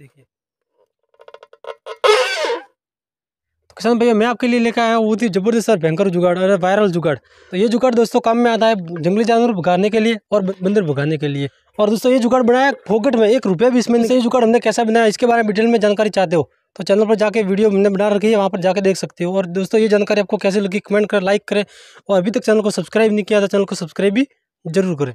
देखिए तो किसान भैया मैं आपके लिए लेकर आया हूँ बहुत ही जबरदस्त और भयंकर जुगाड़ और वायरल जुगाड़ तो ये जुगाड़ दोस्तों काम में आता है जंगली जानवर भुगाने के लिए और बंदर भुगाने के लिए और दोस्तों ये जुगाड़ बनाया पॉकेट में एक रुपया भी इसमें ये जुगाड़ हमने कैसा बनाया इसके बारे में डिटेल में जानकारी चाहते हो तो चैनल पर जाके वीडियो हमने बना रखी है वहाँ पर जाके देख सकते हो और दोस्तों ये जानकारी आपको कैसे लगी कमेंट करें लाइक करें और अभी तक चैनल को सब्सक्राइब नहीं किया था तो चैनल को सब्सक्राइब भी जरूर करें